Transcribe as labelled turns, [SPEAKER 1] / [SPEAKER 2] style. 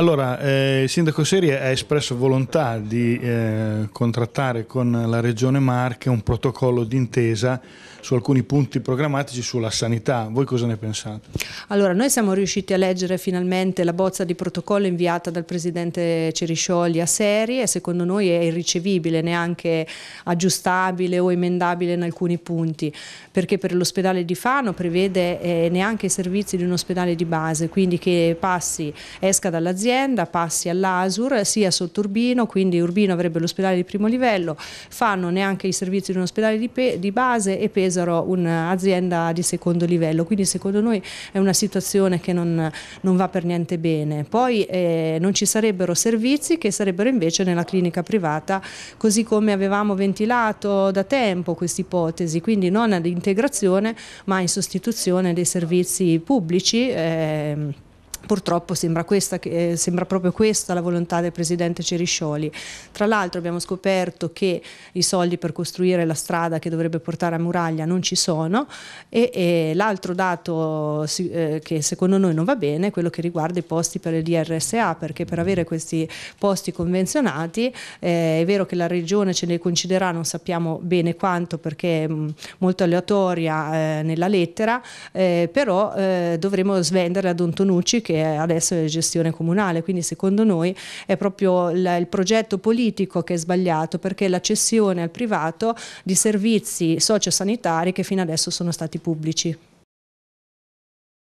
[SPEAKER 1] Allora, eh, il sindaco Seri ha espresso volontà di eh, contrattare con la regione Marche un protocollo d'intesa su alcuni punti programmatici sulla sanità. Voi cosa ne pensate?
[SPEAKER 2] Allora, noi siamo riusciti a leggere finalmente la bozza di protocollo inviata dal presidente Ceriscioli a Seri e secondo noi è irricevibile, neanche aggiustabile o emendabile in alcuni punti, perché per l'ospedale di Fano prevede eh, neanche i servizi di un ospedale di base, quindi che passi, esca dall'azienda l'azienda, passi all'ASUR, sia sotto Urbino, quindi Urbino avrebbe l'ospedale di primo livello, fanno neanche i servizi di un ospedale di, di base e Pesaro un'azienda di secondo livello, quindi secondo noi è una situazione che non, non va per niente bene. Poi eh, non ci sarebbero servizi che sarebbero invece nella clinica privata, così come avevamo ventilato da tempo questa ipotesi, quindi non ad integrazione ma in sostituzione dei servizi pubblici. Eh, purtroppo sembra, questa, eh, sembra proprio questa la volontà del Presidente Ceriscioli. Tra l'altro abbiamo scoperto che i soldi per costruire la strada che dovrebbe portare a Muraglia non ci sono e, e l'altro dato eh, che secondo noi non va bene è quello che riguarda i posti per le DRSA perché per avere questi posti convenzionati eh, è vero che la Regione ce ne concederà non sappiamo bene quanto perché è mm, molto aleatoria eh, nella lettera eh, però eh, dovremo svendere ad Antonucci che adesso è gestione comunale, quindi secondo noi è proprio il progetto politico che è sbagliato perché la cessione al privato di servizi sociosanitari che fino adesso sono stati pubblici.